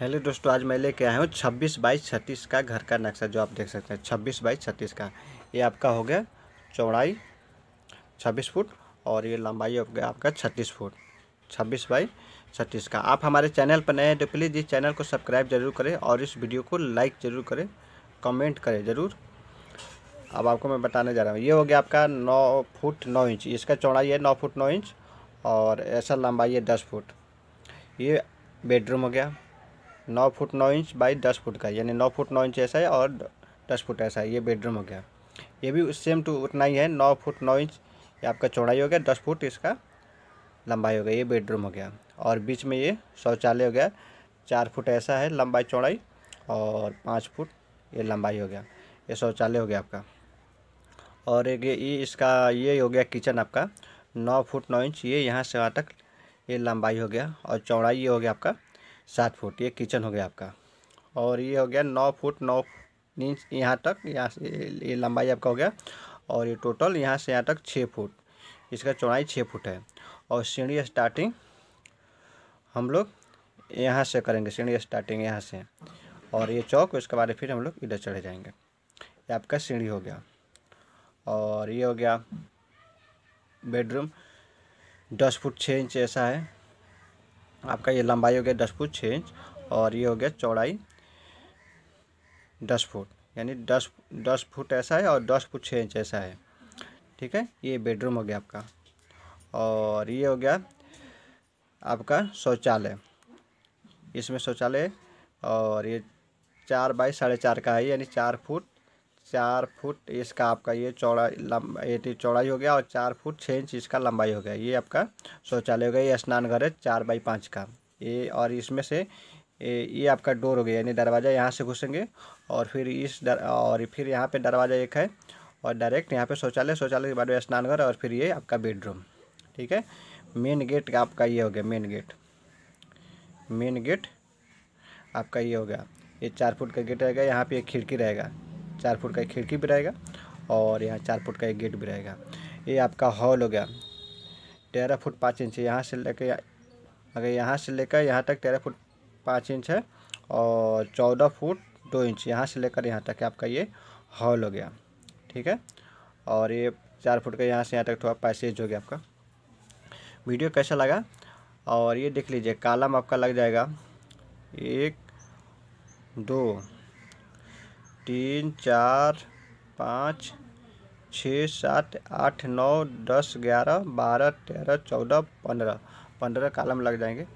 hello दोस्तों आज मैं लेके आया हूँ छब्बीस बाई छत्तीस का घर का नक्शा जो आप देख सकते हैं छब्बीस बाई छत्तीस का ये आपका हो गया चौड़ाई छब्बीस फुट और ये लंबाई हो गया आपका छत्तीस फुट छब्बीस बाई छत्तीस का आप हमारे चैनल पर नए हैं तो प्लीज़ इस चैनल को सब्सक्राइब जरूर करें और इस वीडियो को लाइक ज़रूर करें कमेंट करें ज़रूर अब आपको मैं बताने जा रहा हूँ ये हो गया आपका नौ फुट नौ इंच इसका चौड़ाई है नौ फुट नौ इंच और ऐसा लंबाई है दस फुट ये बेडरूम हो गया नौ फुट नौ इंच बाई दस फुट का यानी नौ फुट नौ इंच ऐसा है और दस फुट ऐसा है ये बेडरूम हो गया ये भी सेम टू उतना ही है नौ फुट नौ इंच ये आपका चौड़ाई हो गया दस फुट इसका लंबाई हो गया ये बेडरूम हो गया और बीच में ये शौचालय हो गया चार फुट ऐसा है लंबाई चौड़ाई और पाँच फुट ये लंबाई हो गया ये शौचालय हो गया आपका और एक ये इसका ये हो गया किचन आपका नौ फुट नौ इंच ये यहाँ से वहाँ तक ये लंबाई हो गया और चौड़ाई ये हो गया आपका सात फुट ये किचन हो गया आपका और ये हो गया नौ फुट नौ इंच यहाँ तक यहाँ से ये लंबाई आपका हो गया और ये टोटल यहाँ से यहाँ तक छः फुट इसका चौड़ाई छः फुट है और सीढ़ी स्टार्टिंग हम लोग यहाँ से करेंगे सीढ़ी स्टार्टिंग यहाँ से और ये चौक उसके बाद फिर हम लोग इधर चढ़े जाएंगे ये आपका सीढ़ी हो गया और ये हो गया बेडरूम दस फुट छः इंच ऐसा है आपका ये लंबाई हो गया दस फुट छः इंच और ये हो गया चौड़ाई दस फुट यानी दस दस फुट ऐसा है और दस फुट छः इंच ऐसा है ठीक है ये बेडरूम हो गया आपका और ये हो गया आपका शौचालय इसमें शौचालय और ये चार बाई साढ़े चार का है यानी चार फुट चार फुट इसका आपका ये चौड़ा लंबा एटी चौड़ाई हो गया और चार फुट छः इंच इसका लंबाई हो गया ये आपका शौचालय हो गया ये स्नान घर है चार बाई पाँच का ये और इसमें से ये आपका डोर हो गया यानी दरवाज़ा यहाँ से घुसेंगे और फिर इस दर और फिर यहाँ पे दरवाज़ा एक है और डायरेक्ट यहाँ पे शौचालय शौचालय के बाद में स्नान घर और फिर ये आपका बेडरूम ठीक है मेन गेट का आपका ये हो गया मेन गेट मेन गेट आपका ये हो गया ये चार फुट का गेट रहेगा यहाँ पे एक खिड़की रहेगा चार फुट का एक खिड़की भी रहेगा और यहाँ चार फुट का एक गेट भी रहेगा ये आपका हॉल हो गया तेरह फुट पाँच इंच यहाँ से लेकर अगर यहाँ से लेकर यहाँ तक तेरह फुट पाँच इंच है और चौदह फुट दो इंच यहाँ से लेकर यहाँ तक आपका ये हॉल हो गया ठीक है और ये चार फुट का यहाँ से यहाँ तक थोड़ा पैसेज हो गया आपका वीडियो कैसा लगा और ये देख लीजिए कालम आपका लग जाएगा एक दो तीन चार पाँच छः सात आठ नौ दस ग्यारह बारह तेरह चौदह पंद्रह पंद्रह कालम लग जाएंगे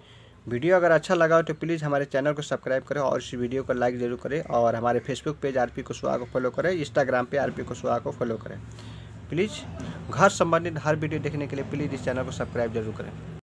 वीडियो अगर अच्छा लगा हो तो प्लीज़ हमारे चैनल को सब्सक्राइब करें और इस वीडियो को लाइक ज़रूर करें और हमारे Facebook page R P Kushwaha को फॉलो करें इंस्टाग्राम पे आर पी कुशवाहा को फॉलो करें प्लीज़ घर संबंधित हर वीडियो देखने के लिए प्लीज़ इस चैनल को सब्सक्राइब जरूर करें